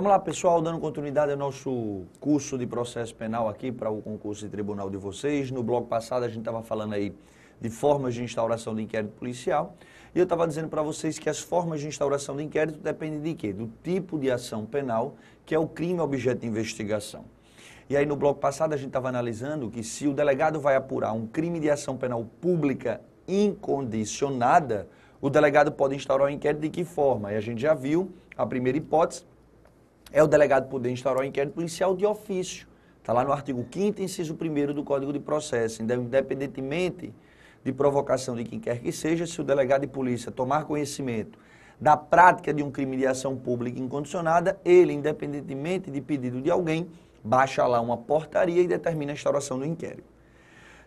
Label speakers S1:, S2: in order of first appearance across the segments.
S1: Vamos lá, pessoal, dando continuidade ao nosso curso de processo penal aqui para o concurso de tribunal de vocês. No bloco passado a gente estava falando aí de formas de instauração de inquérito policial. E eu estava dizendo para vocês que as formas de instauração de inquérito dependem de quê? Do tipo de ação penal, que é o crime objeto de investigação. E aí no bloco passado a gente estava analisando que se o delegado vai apurar um crime de ação penal pública incondicionada, o delegado pode instaurar o um inquérito de que forma? E a gente já viu a primeira hipótese, é o delegado poder instaurar o um inquérito policial de ofício. Está lá no artigo 5 inciso 1 do Código de Processo, então, independentemente de provocação de quem quer que seja, se o delegado de polícia tomar conhecimento da prática de um crime de ação pública incondicionada, ele, independentemente de pedido de alguém, baixa lá uma portaria e determina a instauração do inquérito.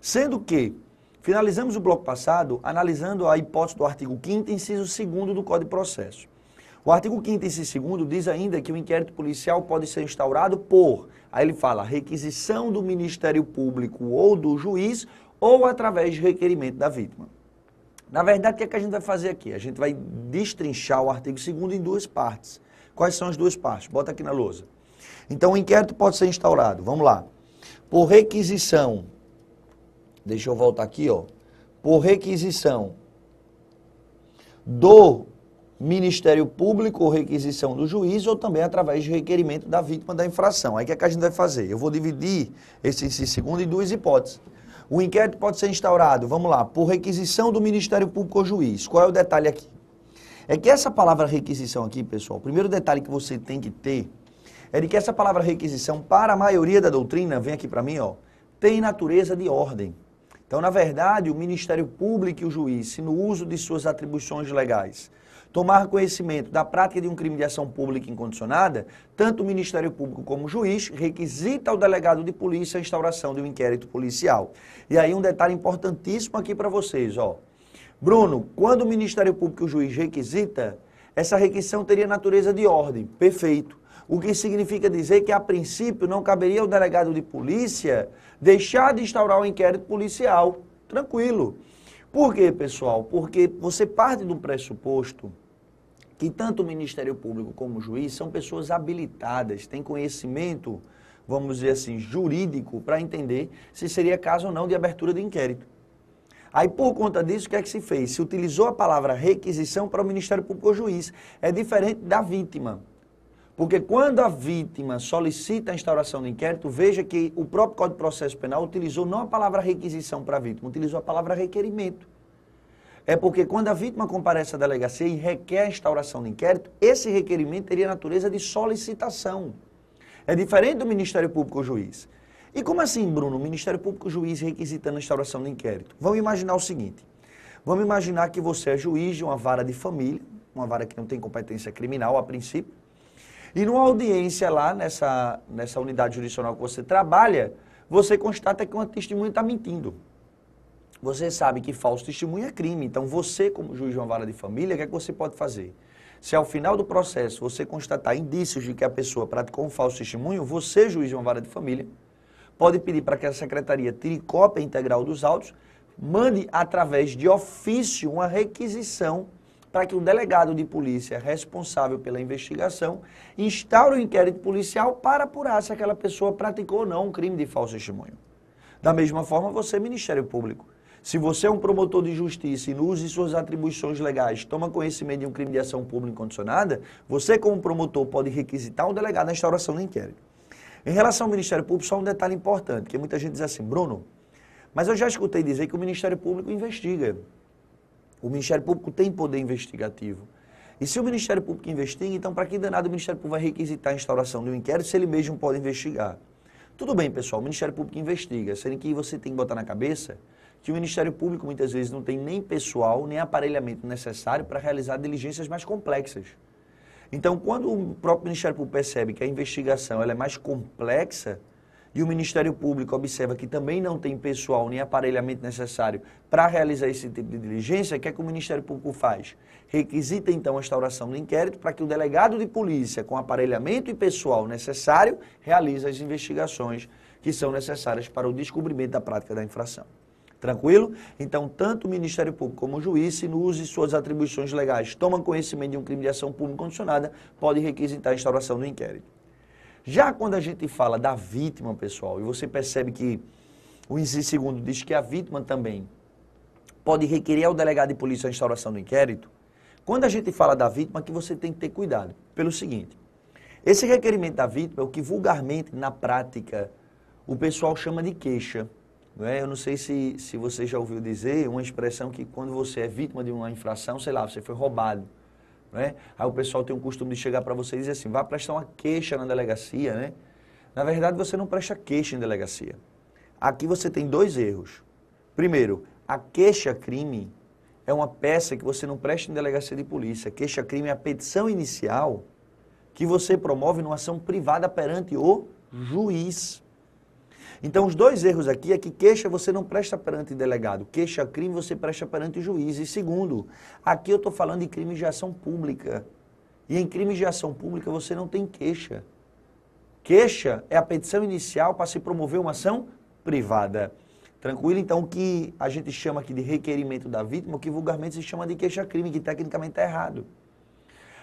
S1: Sendo que finalizamos o bloco passado analisando a hipótese do artigo 5 inciso 2 do Código de Processo. O artigo 5 e segundo diz ainda que o inquérito policial pode ser instaurado por, aí ele fala, requisição do Ministério Público ou do juiz ou através de requerimento da vítima. Na verdade, o que, é que a gente vai fazer aqui? A gente vai destrinchar o artigo 2 em duas partes. Quais são as duas partes? Bota aqui na lousa. Então, o inquérito pode ser instaurado, vamos lá, por requisição, deixa eu voltar aqui, ó, por requisição do Ministério Público ou requisição do juiz ou também através de requerimento da vítima da infração. Aí o que, é que a gente vai fazer? Eu vou dividir esse segundo em duas hipóteses. O inquérito pode ser instaurado, vamos lá, por requisição do Ministério Público ou juiz. Qual é o detalhe aqui? É que essa palavra requisição aqui, pessoal, o primeiro detalhe que você tem que ter é de que essa palavra requisição, para a maioria da doutrina, vem aqui para mim, ó, tem natureza de ordem. Então, na verdade, o Ministério Público e o juiz, no uso de suas atribuições legais, tomar conhecimento da prática de um crime de ação pública incondicionada, tanto o Ministério Público como o juiz requisita ao delegado de polícia a instauração de um inquérito policial. E aí um detalhe importantíssimo aqui para vocês, ó. Bruno, quando o Ministério Público e o juiz requisita, essa requisição teria natureza de ordem. Perfeito. O que significa dizer que, a princípio, não caberia ao delegado de polícia deixar de instaurar o um inquérito policial. Tranquilo. Por quê, pessoal? Porque você parte de um pressuposto que tanto o Ministério Público como o juiz são pessoas habilitadas, têm conhecimento, vamos dizer assim, jurídico para entender se seria caso ou não de abertura de inquérito. Aí, por conta disso, o que é que se fez? Se utilizou a palavra requisição para o Ministério Público ou juiz. É diferente da vítima. Porque quando a vítima solicita a instauração do inquérito, veja que o próprio Código de Processo Penal utilizou não a palavra requisição para a vítima, utilizou a palavra requerimento. É porque quando a vítima comparece à delegacia e requer a instauração do inquérito, esse requerimento teria natureza de solicitação. É diferente do Ministério Público ou juiz. E como assim, Bruno, o Ministério Público juiz requisitando a instauração do inquérito? Vamos imaginar o seguinte. Vamos imaginar que você é juiz de uma vara de família, uma vara que não tem competência criminal a princípio, e numa audiência lá nessa, nessa unidade jurisdicional que você trabalha, você constata que uma testemunha está mentindo. Você sabe que falso testemunho é crime, então você, como juiz de uma vara de família, o que é que você pode fazer? Se ao final do processo você constatar indícios de que a pessoa praticou um falso testemunho, você, juiz de uma vara de família, pode pedir para que a secretaria tire cópia integral dos autos, mande através de ofício uma requisição para que o delegado de polícia responsável pela investigação instaure o um inquérito policial para apurar se aquela pessoa praticou ou não um crime de falso testemunho. Da mesma forma, você, Ministério Público, se você é um promotor de justiça e não use suas atribuições legais, toma conhecimento de um crime de ação pública incondicionada, você, como promotor, pode requisitar um delegado na instauração do inquérito. Em relação ao Ministério Público, só um detalhe importante, que muita gente diz assim, Bruno, mas eu já escutei dizer que o Ministério Público investiga. O Ministério Público tem poder investigativo. E se o Ministério Público investiga, então para que danado o Ministério Público vai requisitar a instauração de um inquérito se ele mesmo pode investigar? Tudo bem, pessoal, o Ministério Público investiga, sendo que você tem que botar na cabeça que o Ministério Público muitas vezes não tem nem pessoal, nem aparelhamento necessário para realizar diligências mais complexas. Então, quando o próprio Ministério Público percebe que a investigação ela é mais complexa e o Ministério Público observa que também não tem pessoal nem aparelhamento necessário para realizar esse tipo de diligência, o que é que o Ministério Público faz? Requisita, então, a instauração do inquérito para que o delegado de polícia, com aparelhamento e pessoal necessário, realize as investigações que são necessárias para o descobrimento da prática da infração. Tranquilo? Então, tanto o Ministério Público como o juiz, se não use suas atribuições legais tomam conhecimento de um crime de ação pública condicionada, pode requisitar a instauração do inquérito. Já quando a gente fala da vítima, pessoal, e você percebe que o inciso segundo diz que a vítima também pode requerer ao delegado de polícia a instauração do inquérito, quando a gente fala da vítima, que você tem que ter cuidado. Pelo seguinte, esse requerimento da vítima é o que vulgarmente, na prática, o pessoal chama de queixa. Não é? Eu não sei se, se você já ouviu dizer uma expressão que quando você é vítima de uma infração, sei lá, você foi roubado. Não é? Aí o pessoal tem o costume de chegar para você e dizer assim, vá prestar uma queixa na delegacia. Né? Na verdade, você não presta queixa em delegacia. Aqui você tem dois erros. Primeiro, a queixa-crime é uma peça que você não presta em delegacia de polícia. Queixa-crime é a petição inicial que você promove numa ação privada perante o juiz. Então, os dois erros aqui é que queixa você não presta perante delegado, queixa crime você presta perante juiz. E segundo, aqui eu estou falando de crime de ação pública. E em crime de ação pública você não tem queixa. Queixa é a petição inicial para se promover uma ação privada. Tranquilo? Então, o que a gente chama aqui de requerimento da vítima, o que vulgarmente se chama de queixa-crime, que tecnicamente está errado.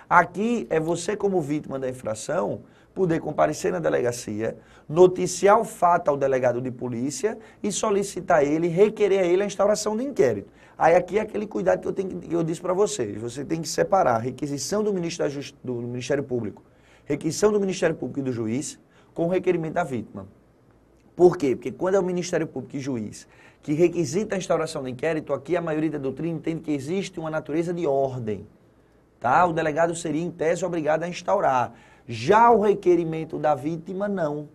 S1: Aqui é você, como vítima da infração, poder comparecer na delegacia, noticiar o fato ao delegado de polícia e solicitar ele, requerer a ele a instauração do inquérito. Aí aqui é aquele cuidado que eu, tenho, que eu disse para vocês. Você tem que separar a requisição do, ministro do Ministério Público, requisição do Ministério Público e do juiz, com o requerimento da vítima. Por quê? Porque quando é o Ministério Público e juiz que requisita a instauração do inquérito, aqui a maioria da doutrina entende que existe uma natureza de ordem. Tá? O delegado seria, em tese, obrigado a instaurar. Já o requerimento da vítima, não.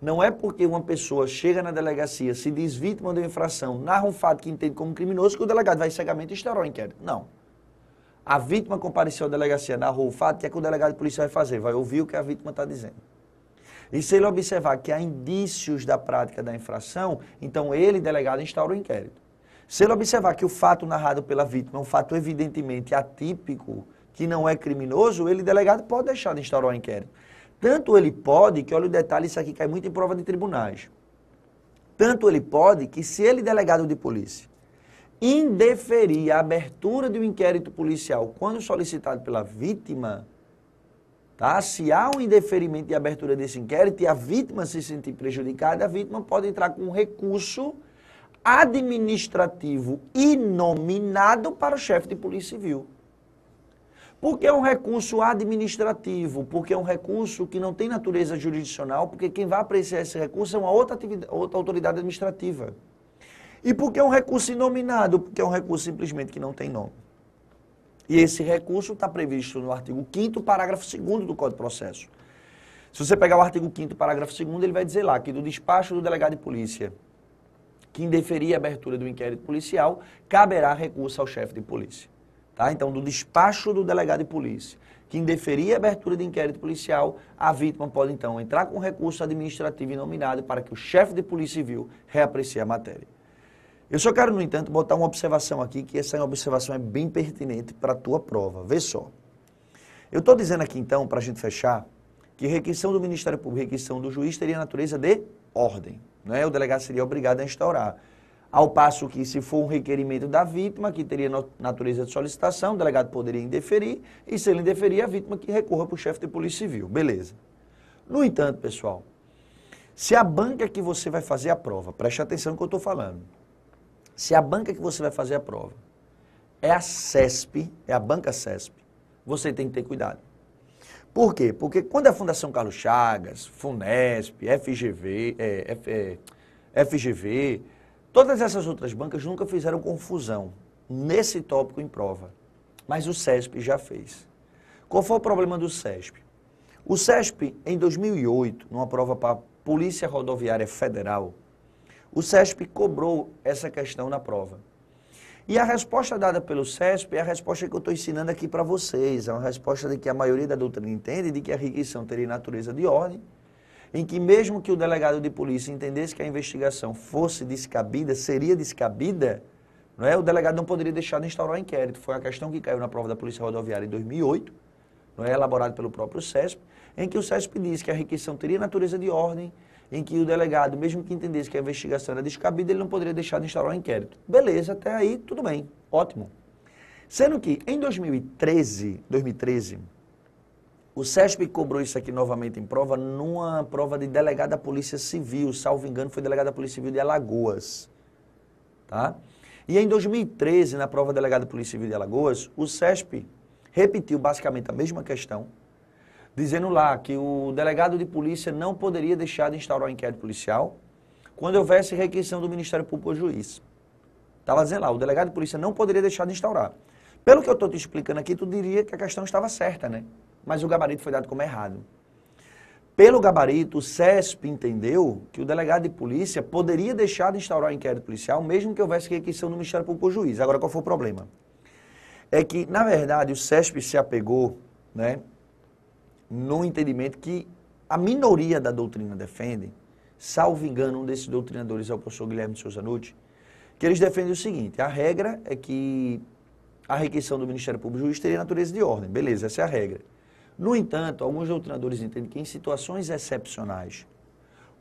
S1: Não é porque uma pessoa chega na delegacia, se diz vítima de uma infração, narra um fato que entende como criminoso, que o delegado vai cegamente e instaurar o inquérito. Não. A vítima compareceu à delegacia, narrou o fato, o que é que o delegado de polícia vai fazer? Vai ouvir o que a vítima está dizendo. E se ele observar que há indícios da prática da infração, então ele, delegado, instaura o inquérito. Se ele observar que o fato narrado pela vítima é um fato evidentemente atípico, que não é criminoso, ele, delegado, pode deixar de instaurar o um inquérito. Tanto ele pode, que olha o detalhe, isso aqui cai muito em prova de tribunais. Tanto ele pode que, se ele, delegado de polícia, indeferir a abertura de um inquérito policial quando solicitado pela vítima, tá? se há um indeferimento de abertura desse inquérito e a vítima se sentir prejudicada, a vítima pode entrar com um recurso administrativo inominado para o chefe de polícia civil. Porque é um recurso administrativo, porque é um recurso que não tem natureza jurisdicional, porque quem vai apreciar esse recurso é uma outra, outra autoridade administrativa. E porque é um recurso inominado, porque é um recurso simplesmente que não tem nome. E esse recurso está previsto no artigo 5 parágrafo 2 do Código de Processo. Se você pegar o artigo 5 parágrafo 2 ele vai dizer lá que do despacho do delegado de polícia, que indeferir a abertura do inquérito policial, caberá recurso ao chefe de polícia tá? Então, do despacho do delegado de polícia, que indeferia a abertura de inquérito policial, a vítima pode então entrar com recurso administrativo nominado para que o chefe de polícia civil reaprecie a matéria. Eu só quero, no entanto, botar uma observação aqui, que essa é observação é bem pertinente para a tua prova. Vê só. Eu estou dizendo aqui, então, para a gente fechar, que requisição do Ministério Público, requisição do juiz teria natureza de ordem. Né? O delegado seria obrigado a instaurar. Ao passo que, se for um requerimento da vítima, que teria natureza de solicitação, o delegado poderia indeferir, e se ele indeferir, a vítima que recorra para o chefe de polícia civil. Beleza. No entanto, pessoal, se a banca que você vai fazer a prova, preste atenção no que eu estou falando, se a banca que você vai fazer a prova é a CESP, é a banca CESP, você tem que ter cuidado. Por quê? Porque quando é a Fundação Carlos Chagas, FUNESP, FGV, é, F, é, FGV Todas essas outras bancas nunca fizeram confusão nesse tópico em prova, mas o CESP já fez. Qual foi o problema do CESP? O CESP, em 2008, numa prova para a Polícia Rodoviária Federal, o CESP cobrou essa questão na prova. E a resposta dada pelo CESP é a resposta que eu estou ensinando aqui para vocês, é uma resposta de que a maioria da doutrina entende de que a requisição teria natureza de ordem, em que mesmo que o delegado de polícia entendesse que a investigação fosse descabida, seria descabida, não é? o delegado não poderia deixar de instaurar o inquérito. Foi a questão que caiu na prova da Polícia Rodoviária em 2008, não é? elaborado pelo próprio SESP, em que o SESP disse que a requisição teria natureza de ordem, em que o delegado, mesmo que entendesse que a investigação era descabida, ele não poderia deixar de instaurar o inquérito. Beleza, até aí tudo bem, ótimo. Sendo que em 2013, 2013 o SESP cobrou isso aqui novamente em prova, numa prova de delegado da Polícia Civil, salvo engano, foi delegado da Polícia Civil de Alagoas. Tá? E em 2013, na prova delegado da Polícia Civil de Alagoas, o SESP repetiu basicamente a mesma questão, dizendo lá que o delegado de polícia não poderia deixar de instaurar o um inquérito policial quando houvesse requisição do Ministério Público ou juiz. Estava dizendo lá, o delegado de polícia não poderia deixar de instaurar. Pelo que eu estou te explicando aqui, tu diria que a questão estava certa, né? mas o gabarito foi dado como errado. Pelo gabarito, o CESP entendeu que o delegado de polícia poderia deixar de instaurar o um inquérito policial, mesmo que houvesse requisição do Ministério Público Juiz. Agora, qual foi o problema? É que, na verdade, o CESP se apegou né, no entendimento que a minoria da doutrina defende, salvo engano, um desses doutrinadores é o professor Guilherme Souza Nucci, que eles defendem o seguinte, a regra é que a requisição do Ministério Público Juiz teria natureza de ordem. Beleza, essa é a regra. No entanto, alguns doutrinadores entendem que em situações excepcionais,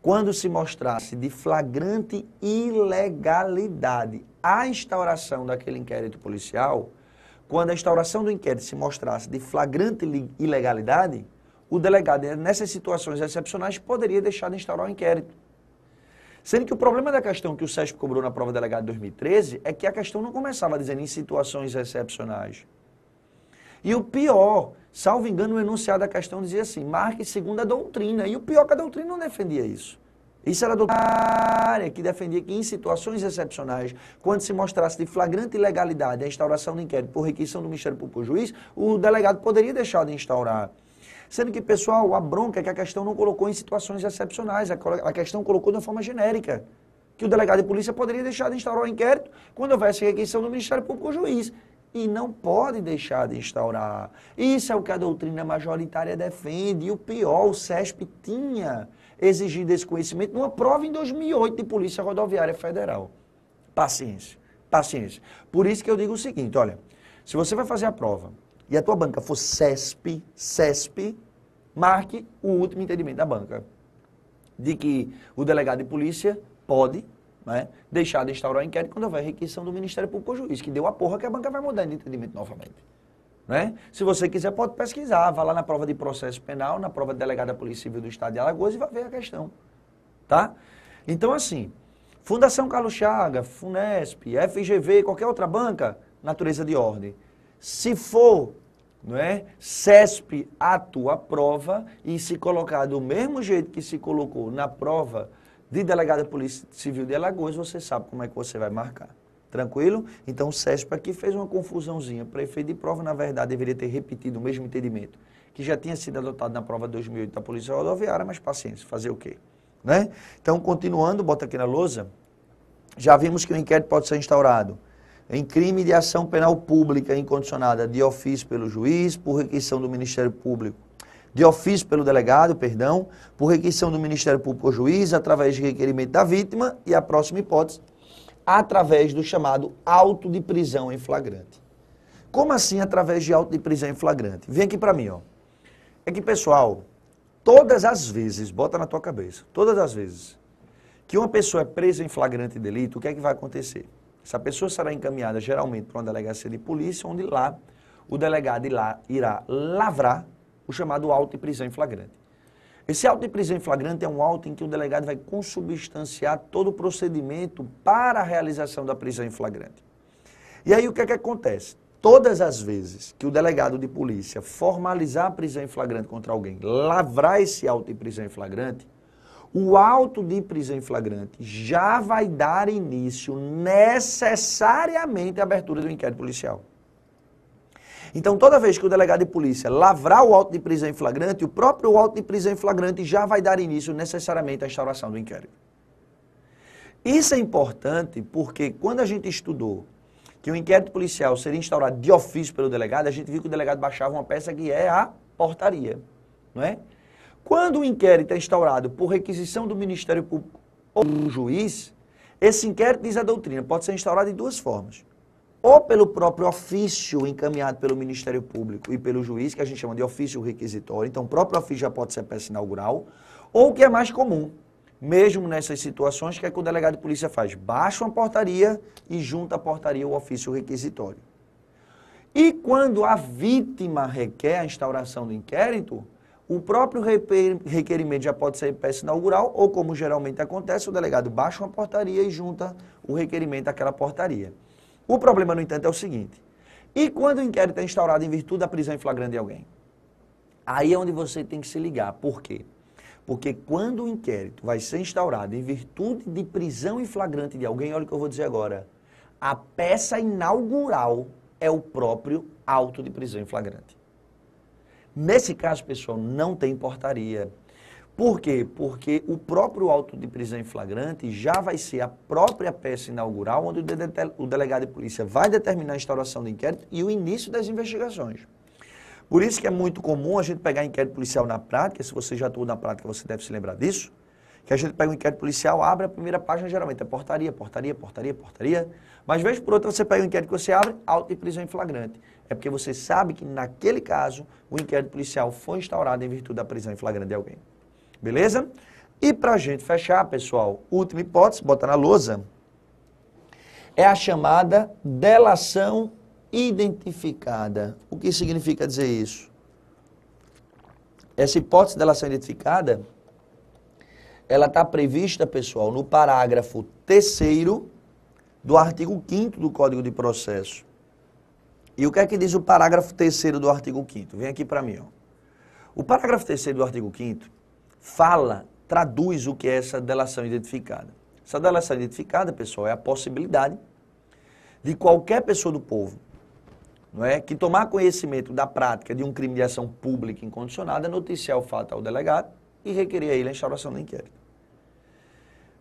S1: quando se mostrasse de flagrante ilegalidade a instauração daquele inquérito policial, quando a instauração do inquérito se mostrasse de flagrante ilegalidade, o delegado, eh, nessas situações excepcionais, poderia deixar de instaurar o inquérito. Sendo que o problema da questão que o SESP cobrou na prova delegada de 2013 é que a questão não começava dizendo em situações excepcionais. E o pior, salvo engano, o enunciado da questão dizia assim, marque segundo a doutrina. E o pior é que a doutrina não defendia isso. Isso era a doutrina que defendia que em situações excepcionais, quando se mostrasse de flagrante ilegalidade a instauração do inquérito por requisição do Ministério Público Juiz, o delegado poderia deixar de instaurar. Sendo que, pessoal, a bronca é que a questão não colocou em situações excepcionais, a questão colocou de uma forma genérica. Que o delegado de polícia poderia deixar de instaurar o inquérito quando houvesse requisição do Ministério Público Juiz e não pode deixar de instaurar. Isso é o que a doutrina majoritária defende. E o pior, o SESP tinha exigido esse conhecimento numa prova em 2008 de Polícia Rodoviária Federal. Paciência, paciência. Por isso que eu digo o seguinte, olha, se você vai fazer a prova e a tua banca for SESP, SESP, marque o último entendimento da banca, de que o delegado de polícia pode né, deixar de instaurar o inquérito quando houver requisição do Ministério Público ou juiz, que deu a porra que a banca vai mudar de entendimento novamente. Né? Se você quiser, pode pesquisar, vá lá na prova de processo penal, na prova de delegada policial Polícia Civil do Estado de Alagoas e vai ver a questão. Tá? Então, assim, Fundação Carlos Chaga, Funesp, FGV, qualquer outra banca, natureza de ordem. Se for, não é? CESP atua a prova e se colocar do mesmo jeito que se colocou na prova de delegado de Polícia Civil de Alagoas, você sabe como é que você vai marcar. Tranquilo? Então o SESP aqui fez uma confusãozinha. Prefeito de prova, na verdade, deveria ter repetido o mesmo entendimento que já tinha sido adotado na prova 2008 da Polícia Rodoviária, mas paciência, fazer o quê? Né? Então, continuando, bota aqui na lousa, já vimos que o inquérito pode ser instaurado em crime de ação penal pública incondicionada de ofício pelo juiz, por requisição do Ministério Público de ofício pelo delegado, perdão, por requisição do Ministério Público ou juiz, através de requerimento da vítima e a próxima hipótese, através do chamado auto de prisão em flagrante. Como assim através de auto de prisão em flagrante? Vem aqui para mim, ó. É que, pessoal, todas as vezes, bota na tua cabeça, todas as vezes que uma pessoa é presa em flagrante delito, o que é que vai acontecer? Essa pessoa será encaminhada geralmente para uma delegacia de polícia, onde lá o delegado irá, irá lavrar o chamado auto de prisão em flagrante. Esse auto de prisão em flagrante é um auto em que o delegado vai consubstanciar todo o procedimento para a realização da prisão em flagrante. E aí o que é que acontece? Todas as vezes que o delegado de polícia formalizar a prisão em flagrante contra alguém, lavrar esse auto de prisão em flagrante, o auto de prisão em flagrante já vai dar início necessariamente à abertura do inquérito policial. Então, toda vez que o delegado de polícia lavrar o auto de prisão em flagrante, o próprio auto de prisão em flagrante já vai dar início necessariamente à instauração do inquérito. Isso é importante porque quando a gente estudou que o inquérito policial seria instaurado de ofício pelo delegado, a gente viu que o delegado baixava uma peça que é a portaria, não é? Quando o inquérito é instaurado por requisição do Ministério Público ou do juiz, esse inquérito diz a doutrina, pode ser instaurado de duas formas ou pelo próprio ofício encaminhado pelo Ministério Público e pelo juiz, que a gente chama de ofício requisitório, então o próprio ofício já pode ser peça inaugural, ou o que é mais comum, mesmo nessas situações, que é que o delegado de polícia faz, baixa uma portaria e junta a portaria ao ofício requisitório. E quando a vítima requer a instauração do inquérito, o próprio requerimento já pode ser peça inaugural, ou como geralmente acontece, o delegado baixa uma portaria e junta o requerimento àquela portaria. O problema, no entanto, é o seguinte: e quando o inquérito é instaurado em virtude da prisão em flagrante de alguém? Aí é onde você tem que se ligar. Por quê? Porque quando o inquérito vai ser instaurado em virtude de prisão em flagrante de alguém, olha o que eu vou dizer agora. A peça inaugural é o próprio auto de prisão em flagrante. Nesse caso, pessoal, não tem portaria. Por quê? Porque o próprio auto de prisão em flagrante já vai ser a própria peça inaugural onde o delegado de polícia vai determinar a instauração do inquérito e o início das investigações. Por isso que é muito comum a gente pegar inquérito policial na prática, se você já atuou na prática, você deve se lembrar disso, que a gente pega um inquérito policial, abre a primeira página, geralmente é portaria, portaria, portaria, portaria, mas vez por outra você pega um inquérito que você abre, auto de prisão em flagrante. É porque você sabe que naquele caso o inquérito policial foi instaurado em virtude da prisão em flagrante de alguém. Beleza? E para a gente fechar, pessoal, última hipótese, bota na lousa, é a chamada delação identificada. O que significa dizer isso? Essa hipótese de delação identificada, ela está prevista, pessoal, no parágrafo terceiro do artigo 5 do Código de Processo. E o que é que diz o parágrafo terceiro do artigo 5 Vem aqui para mim, ó. O parágrafo terceiro do artigo 5 fala, traduz o que é essa delação identificada. Essa delação identificada, pessoal, é a possibilidade de qualquer pessoa do povo não é, que tomar conhecimento da prática de um crime de ação pública incondicionada, noticiar o fato ao delegado e requerer a ele a instauração do inquérito.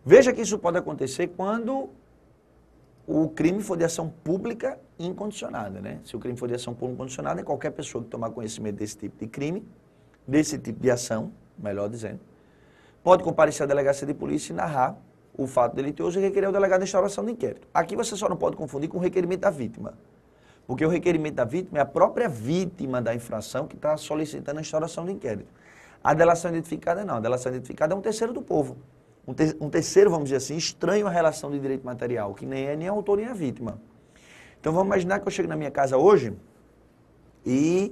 S1: Veja que isso pode acontecer quando o crime for de ação pública incondicionada, né? Se o crime for de ação pública incondicionada, é qualquer pessoa que tomar conhecimento desse tipo de crime, desse tipo de ação, melhor dizendo, pode comparecer à delegacia de polícia e narrar o fato delitoso e requerer ao delegado a instauração do inquérito. Aqui você só não pode confundir com o requerimento da vítima. Porque o requerimento da vítima é a própria vítima da infração que está solicitando a instauração do inquérito. A delação identificada não. A delação identificada é um terceiro do povo. Um, ter um terceiro, vamos dizer assim, estranho à relação de direito material, que nem é nem autor nem a vítima. Então vamos imaginar que eu chego na minha casa hoje e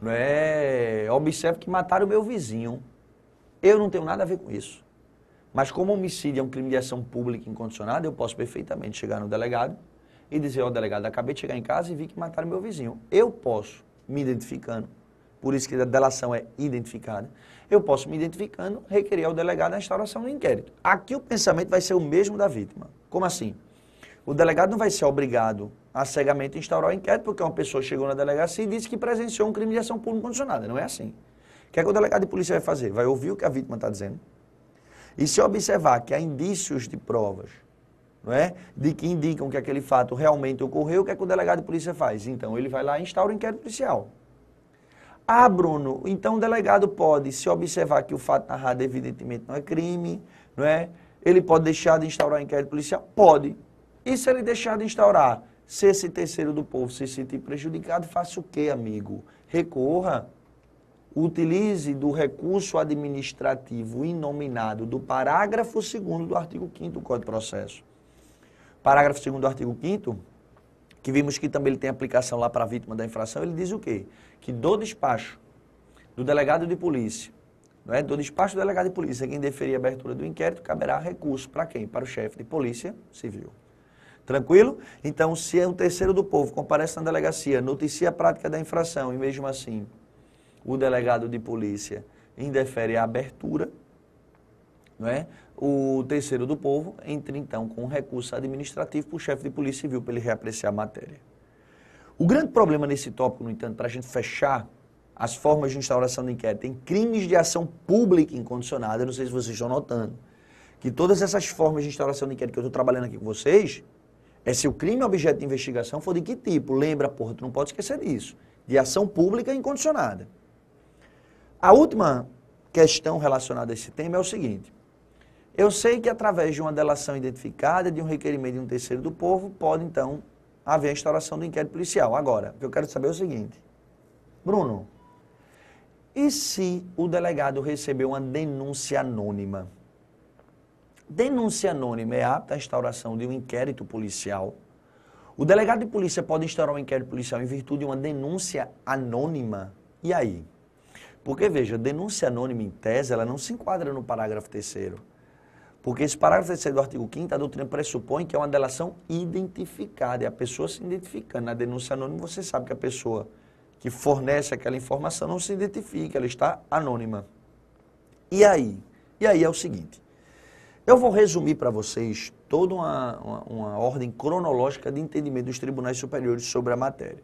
S1: né, observe que mataram o meu vizinho. Eu não tenho nada a ver com isso. Mas como homicídio é um crime de ação pública incondicionada, eu posso perfeitamente chegar no delegado e dizer, ó oh, delegado, acabei de chegar em casa e vi que mataram meu vizinho. Eu posso, me identificando, por isso que a delação é identificada, eu posso, me identificando, requerer ao delegado a instauração do inquérito. Aqui o pensamento vai ser o mesmo da vítima. Como assim? O delegado não vai ser obrigado a cegamente instaurar o inquérito, porque uma pessoa chegou na delegacia e disse que presenciou um crime de ação pública condicionada. Não é assim. O que, é que o delegado de polícia vai fazer? Vai ouvir o que a vítima está dizendo. E se observar que há indícios de provas, não é? De que indicam que aquele fato realmente ocorreu, o que é que o delegado de polícia faz? Então ele vai lá e instaura o inquérito policial. Ah, Bruno, então o delegado pode, se observar que o fato narrado evidentemente não é crime, não é? Ele pode deixar de instaurar o inquérito policial? Pode. E se ele deixar de instaurar se esse terceiro do povo se sentir prejudicado, faça o quê, amigo? Recorra. Utilize do recurso administrativo inominado do parágrafo 2 do artigo 5 do Código de Processo. Parágrafo 2 do artigo 5 que vimos que também ele tem aplicação lá para a vítima da infração, ele diz o quê? Que do despacho do delegado de polícia, não é? do despacho do delegado de polícia, quem deferir a abertura do inquérito, caberá recurso para quem? Para o chefe de polícia civil. Tranquilo? Então, se um terceiro do povo comparece na delegacia, noticia a prática da infração e mesmo assim o delegado de polícia indefere a abertura, não é? o terceiro do povo entra então com recurso administrativo para o chefe de polícia civil para ele reapreciar a matéria. O grande problema nesse tópico, no entanto, para a gente fechar as formas de instauração de inquérito em crimes de ação pública incondicionada, eu não sei se vocês estão notando, que todas essas formas de instauração de inquérito que eu estou trabalhando aqui com vocês, é se o crime objeto de investigação for de que tipo? Lembra, porra, tu não pode esquecer disso. De ação pública incondicionada. A última questão relacionada a esse tema é o seguinte. Eu sei que através de uma delação identificada, de um requerimento de um terceiro do povo, pode então haver a instauração do inquérito policial. Agora, eu quero saber é o seguinte. Bruno, e se o delegado recebeu uma denúncia anônima? Denúncia anônima é apta à instauração de um inquérito policial. O delegado de polícia pode instaurar um inquérito policial em virtude de uma denúncia anônima. E aí? Porque, veja, denúncia anônima em tese, ela não se enquadra no parágrafo terceiro. Porque esse parágrafo terceiro do artigo 5 a doutrina pressupõe que é uma delação identificada, é a pessoa se identificando. Na denúncia anônima, você sabe que a pessoa que fornece aquela informação não se identifica, ela está anônima. E aí? E aí é o seguinte, eu vou resumir para vocês toda uma, uma, uma, ordem cronológica de entendimento dos tribunais superiores sobre a matéria.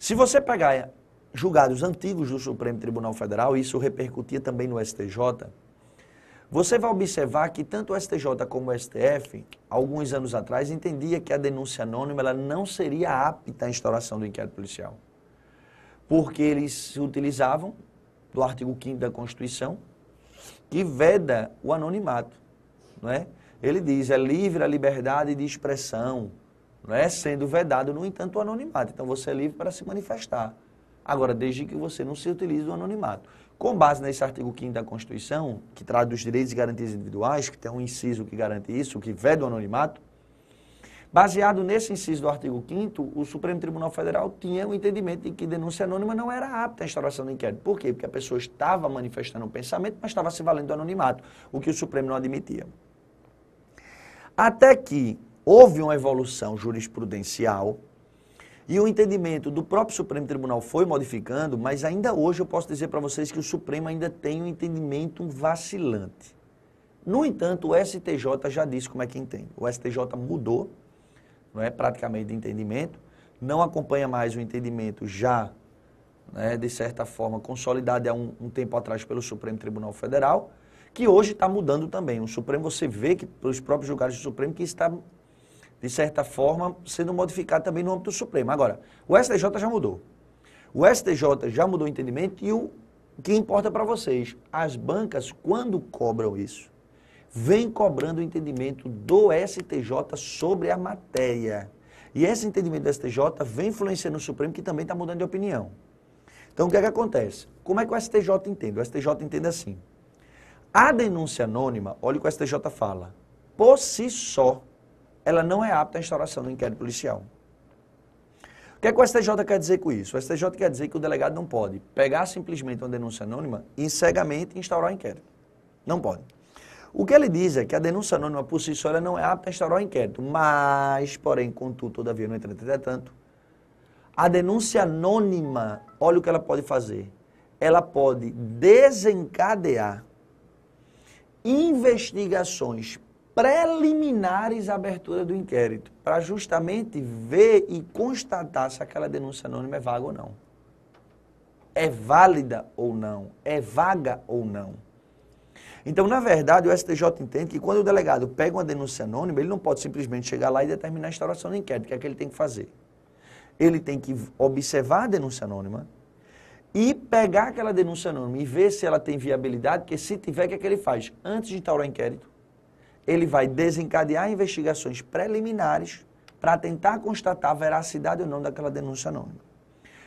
S1: Se você pegar julgados antigos do Supremo Tribunal Federal, isso repercutia também no STJ, você vai observar que tanto o STJ como o STF, alguns anos atrás, entendia que a denúncia anônima ela não seria apta à instauração do inquérito policial. Porque eles se utilizavam do artigo 5 da Constituição, que veda o anonimato. Não é? Ele diz, é livre a liberdade de expressão, não é? sendo vedado, no entanto, o anonimato. Então você é livre para se manifestar. Agora, desde que você não se utilize do anonimato. Com base nesse artigo 5 da Constituição, que trata dos direitos e garantias individuais, que tem um inciso que garante isso, que veda o anonimato, baseado nesse inciso do artigo 5 o Supremo Tribunal Federal tinha o entendimento de que denúncia anônima não era apta à instauração do inquérito. Por quê? Porque a pessoa estava manifestando um pensamento, mas estava se valendo do anonimato, o que o Supremo não admitia. Até que houve uma evolução jurisprudencial e o entendimento do próprio Supremo Tribunal foi modificando, mas ainda hoje eu posso dizer para vocês que o Supremo ainda tem um entendimento vacilante. No entanto, o STJ já disse como é que entende. O STJ mudou, não é praticamente de entendimento, não acompanha mais o entendimento já, né, de certa forma, consolidado há um, um tempo atrás pelo Supremo Tribunal Federal, que hoje está mudando também. O Supremo, você vê que pelos próprios julgados do Supremo, que está, de certa forma, sendo modificado também no âmbito do Supremo. Agora, o STJ já mudou. O STJ já mudou o entendimento e o que importa para vocês, as bancas, quando cobram isso, vem cobrando o entendimento do STJ sobre a matéria. E esse entendimento do STJ vem influenciando o Supremo, que também está mudando de opinião. Então, o que é que acontece? Como é que o STJ entende? O STJ entende assim. A denúncia anônima, olha o que o STJ fala, por si só, ela não é apta à instauração do inquérito policial. O que, é que o STJ quer dizer com isso? O STJ quer dizer que o delegado não pode pegar simplesmente uma denúncia anônima e cegamente instaurar o inquérito. Não pode. O que ele diz é que a denúncia anônima por si só não é apta a instaurar o inquérito, mas, porém, contudo, todavia, não entretanto, a denúncia anônima, olha o que ela pode fazer. Ela pode desencadear investigações preliminares à abertura do inquérito, para justamente ver e constatar se aquela denúncia anônima é vaga ou não. É válida ou não, é vaga ou não. Então, na verdade, o STJ entende que quando o delegado pega uma denúncia anônima, ele não pode simplesmente chegar lá e determinar a instauração do inquérito, que é o que ele tem que fazer? Ele tem que observar a denúncia anônima, e pegar aquela denúncia anônima e ver se ela tem viabilidade, porque se tiver, o que, é que ele faz? Antes de instaurar inquérito, ele vai desencadear investigações preliminares para tentar constatar a veracidade ou não daquela denúncia anônima.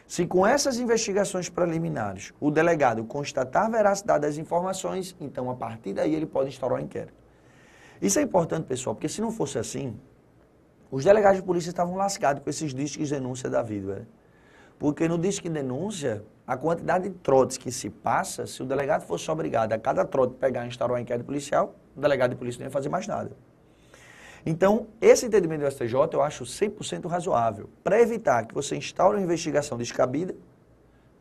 S1: Se com essas investigações preliminares o delegado constatar a veracidade das informações, então a partir daí ele pode instaurar o um inquérito. Isso é importante, pessoal, porque se não fosse assim, os delegados de polícia estavam lascados com esses discos de denúncia da vida. Né? Porque no disco de denúncia, a quantidade de trotes que se passa, se o delegado fosse obrigado a cada trote pegar e instaurar um inquérito policial, o delegado de polícia não ia fazer mais nada. Então, esse entendimento do STJ eu acho 100% razoável, para evitar que você instaure uma investigação descabida,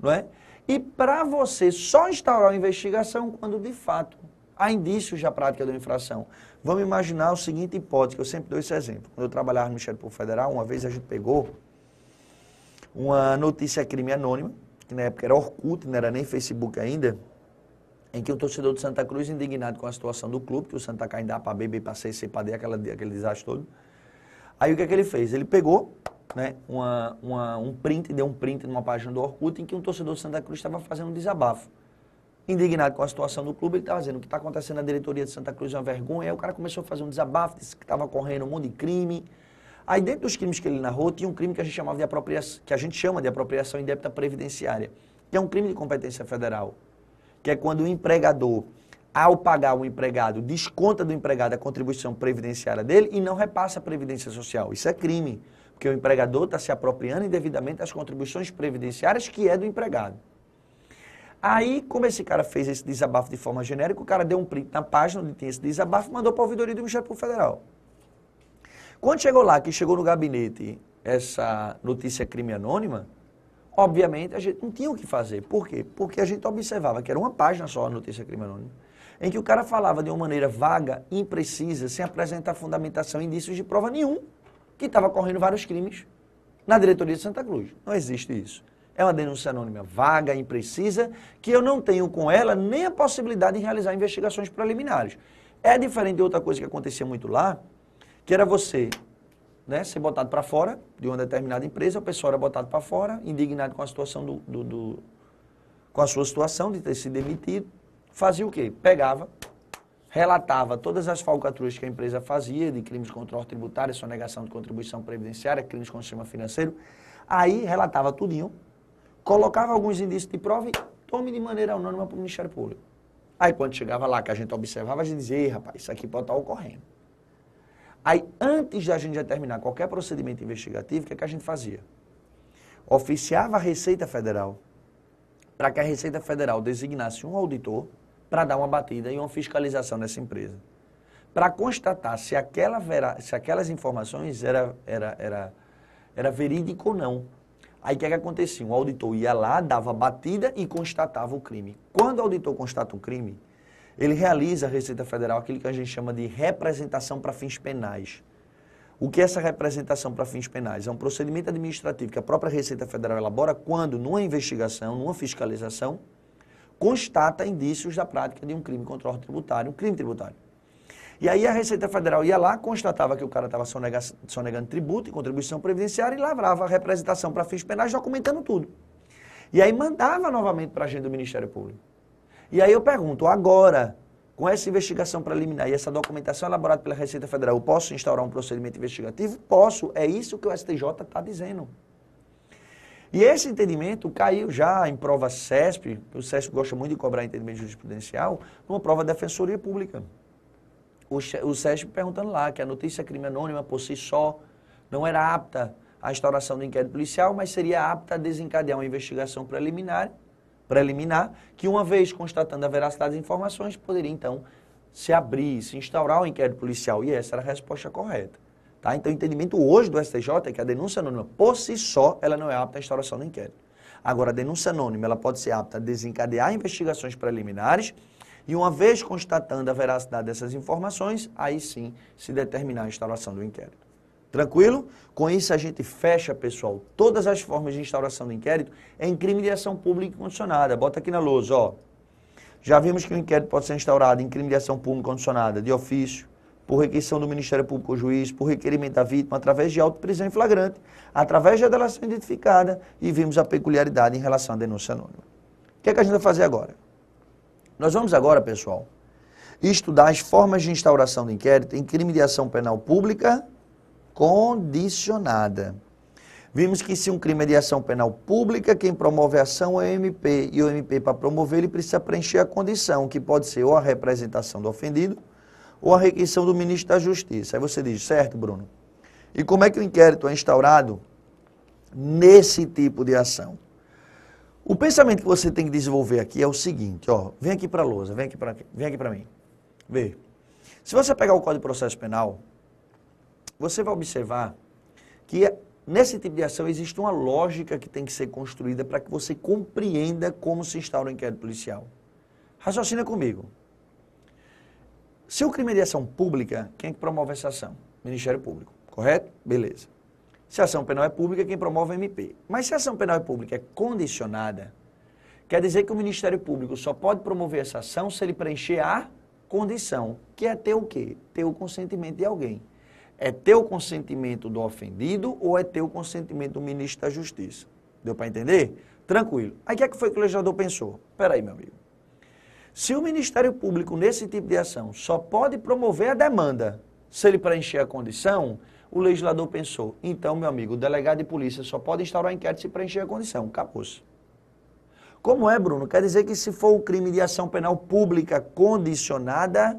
S1: não é? E para você só instaurar uma investigação quando, de fato, há indícios da prática uma infração. Vamos imaginar a seguinte hipótese, que eu sempre dou esse exemplo. Quando eu trabalhava no Ministério Público Federal, uma vez a gente pegou uma notícia crime anônima, que na época era Orkut, não era nem Facebook ainda, em que um torcedor do Santa Cruz, indignado com a situação do clube, que o Santa cai dá para BB, para CC, para D, aquela, aquele desastre todo. Aí o que é que ele fez? Ele pegou né, uma, uma, um print, deu um print numa página do Orkut, em que um torcedor do Santa Cruz estava fazendo um desabafo. Indignado com a situação do clube, ele estava dizendo o que está acontecendo na diretoria de Santa Cruz é uma vergonha. Aí o cara começou a fazer um desabafo, disse que estava correndo um monte de crime, Aí dentro dos crimes que ele narrou, tinha um crime que a gente chamava de apropriação, que a gente chama de apropriação indébita previdenciária, que é um crime de competência federal, que é quando o empregador, ao pagar o empregado, desconta do empregado a contribuição previdenciária dele e não repassa a previdência social. Isso é crime, porque o empregador está se apropriando indevidamente das contribuições previdenciárias que é do empregado. Aí, como esse cara fez esse desabafo de forma genérica, o cara deu um print na página onde tinha esse desabafo e mandou para a ouvidoria do Ministério Público Federal. Quando chegou lá, que chegou no gabinete essa notícia crime anônima, obviamente a gente não tinha o que fazer. Por quê? Porque a gente observava que era uma página só a notícia crime anônima, em que o cara falava de uma maneira vaga, imprecisa, sem apresentar fundamentação, indícios de prova nenhum, que estava correndo vários crimes na diretoria de Santa Cruz. Não existe isso. É uma denúncia anônima vaga, imprecisa, que eu não tenho com ela nem a possibilidade de realizar investigações preliminares. É diferente de outra coisa que acontecia muito lá, que era você né, ser botado para fora de uma determinada empresa, o pessoal era botado para fora, indignado com a situação do, do, do, com a sua situação de ter sido demitido, fazia o quê? Pegava, relatava todas as falcatruas que a empresa fazia de crimes contra a tributário, sua negação de contribuição previdenciária, crimes contra o sistema financeiro, aí relatava tudinho, colocava alguns indícios de prova e tome de maneira anônima para o Ministério Público. Aí quando chegava lá, que a gente observava, a gente dizia, rapaz, isso aqui pode estar tá ocorrendo. Aí, antes da gente determinar qualquer procedimento investigativo, o que, é que a gente fazia? Oficiava a Receita Federal para que a Receita Federal designasse um auditor para dar uma batida e uma fiscalização nessa empresa. Para constatar se, aquela vera, se aquelas informações era, era, era, era verídico ou não. Aí o que, é que acontecia? O auditor ia lá, dava batida e constatava o crime. Quando o auditor constata um crime, ele realiza a Receita Federal aquilo que a gente chama de representação para fins penais. O que é essa representação para fins penais? É um procedimento administrativo que a própria Receita Federal elabora quando, numa investigação, numa fiscalização, constata indícios da prática de um crime contra o órgão tributário, um crime tributário. E aí a Receita Federal ia lá, constatava que o cara estava sonegando tributo e contribuição previdenciária e lavrava a representação para fins penais, documentando tudo. E aí mandava novamente para a agenda do Ministério Público. E aí eu pergunto, agora, com essa investigação preliminar e essa documentação elaborada pela Receita Federal, eu posso instaurar um procedimento investigativo? Posso, é isso que o STJ está dizendo. E esse entendimento caiu já em prova CESP, o CESP gosta muito de cobrar entendimento jurisprudencial, numa prova da Defensoria Pública. O, CESP perguntando lá que a notícia é crime anônima por si só não era apta à instauração do inquérito policial, mas seria apta a desencadear uma investigação preliminar preliminar, que uma vez constatando a veracidade das informações, poderia então se abrir, se instaurar o um inquérito policial. E essa era a resposta correta. Tá? Então, o entendimento hoje do STJ é que a denúncia anônima, por si só, ela não é apta à instauração do inquérito. Agora, a denúncia anônima ela pode ser apta a desencadear investigações preliminares e, uma vez constatando a veracidade dessas informações, aí sim se determinar a instauração do inquérito. Tranquilo? Com isso a gente fecha, pessoal, todas as formas de instauração do inquérito em crime de ação pública incondicionada. Bota aqui na lousa, ó. Já vimos que o inquérito pode ser instaurado em crime de ação pública condicionada de ofício, por requisição do Ministério Público ou juiz, por requerimento da vítima, através de auto-prisão em flagrante, através de delação identificada e vimos a peculiaridade em relação à denúncia anônima. O que, é que a gente vai fazer agora? Nós vamos agora, pessoal, estudar as formas de instauração do inquérito em crime de ação penal pública condicionada. Vimos que se um crime é de ação penal pública, quem promove a ação é o MP, e o MP, para promover, ele precisa preencher a condição, que pode ser ou a representação do ofendido, ou a requisição do ministro da Justiça. Aí você diz, certo, Bruno? E como é que o inquérito é instaurado nesse tipo de ação? O pensamento que você tem que desenvolver aqui é o seguinte, ó, vem aqui para a lousa, vem aqui para mim. Vê. Se você pegar o Código de Processo Penal, você vai observar que eh, nesse tipo de ação existe uma lógica que tem que ser construída para que você compreenda como se instaura o um inquérito policial. Raciocina comigo. Se o crime é de ação pública, quem é que promove essa ação? Ministério Público, correto? Beleza. Se a ação penal é pública, quem promove é o MP. Mas se a ação penal é pública é condicionada, quer dizer que o Ministério Público só pode promover essa ação se ele preencher a condição, que é ter o quê? Ter o consentimento de alguém. É ter o consentimento do ofendido ou é ter o consentimento do ministro da Justiça? Deu para entender? Tranquilo. Aí o que, é que foi que o legislador pensou? Espera aí, meu amigo. Se o Ministério Público, nesse tipo de ação, só pode promover a demanda se ele preencher a condição, o legislador pensou, então, meu amigo, o delegado de polícia só pode instaurar inquérito se preencher a condição. Capuz. Como é, Bruno? Quer dizer que se for o crime de ação penal pública condicionada,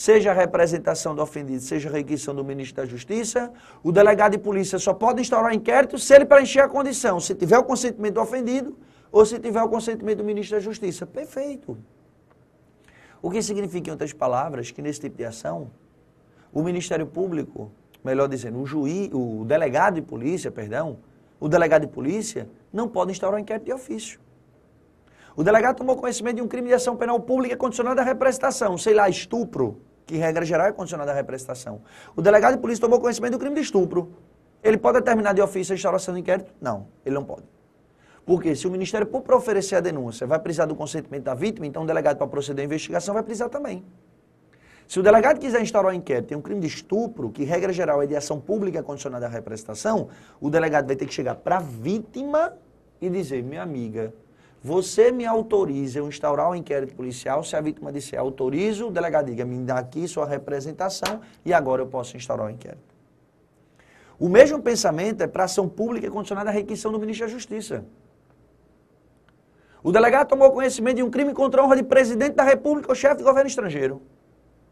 S1: seja a representação do ofendido, seja a requisição do ministro da Justiça, o delegado de polícia só pode instaurar inquérito se ele preencher a condição, se tiver o consentimento do ofendido ou se tiver o consentimento do ministro da Justiça. Perfeito. O que significa, em outras palavras, que nesse tipo de ação, o Ministério Público, melhor dizendo, o juiz, o delegado de polícia, perdão, o delegado de polícia não pode instaurar inquérito de ofício. O delegado tomou conhecimento de um crime de ação penal pública condicionada à representação, sei lá, estupro, que regra geral é condicionada à represtação. O delegado de polícia tomou conhecimento do crime de estupro. Ele pode determinar de ofício a instauração do inquérito? Não, ele não pode. Porque se o Ministério Público oferecer a denúncia vai precisar do consentimento da vítima, então o delegado para proceder à investigação vai precisar também. Se o delegado quiser instaurar um inquérito em um crime de estupro, que regra geral é de ação pública condicionada à represtação, o delegado vai ter que chegar para a vítima e dizer, minha amiga, você me autoriza eu instaurar um inquérito policial se a vítima disser autorizo, o delegado diga me dá aqui sua representação e agora eu posso instaurar o um inquérito. O mesmo pensamento é para ação pública condicionada à requisição do ministro da Justiça. O delegado tomou conhecimento de um crime contra a honra de presidente da República ou chefe de governo estrangeiro.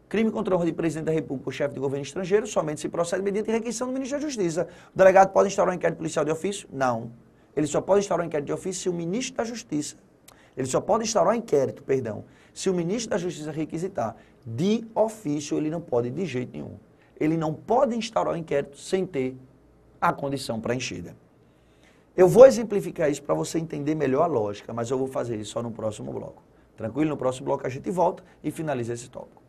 S1: Crime contra a honra de presidente da República ou chefe de governo estrangeiro somente se procede mediante requisição do ministro da Justiça. O delegado pode instaurar um inquérito policial de ofício? Não. Ele só pode instaurar um inquérito de ofício se o ministro da Justiça, ele só pode instaurar um inquérito, perdão, se o ministro da Justiça requisitar. De ofício, ele não pode de jeito nenhum. Ele não pode instaurar o um inquérito sem ter a condição preenchida. Eu vou exemplificar isso para você entender melhor a lógica, mas eu vou fazer isso só no próximo bloco. Tranquilo? No próximo bloco a gente volta e finaliza esse tópico.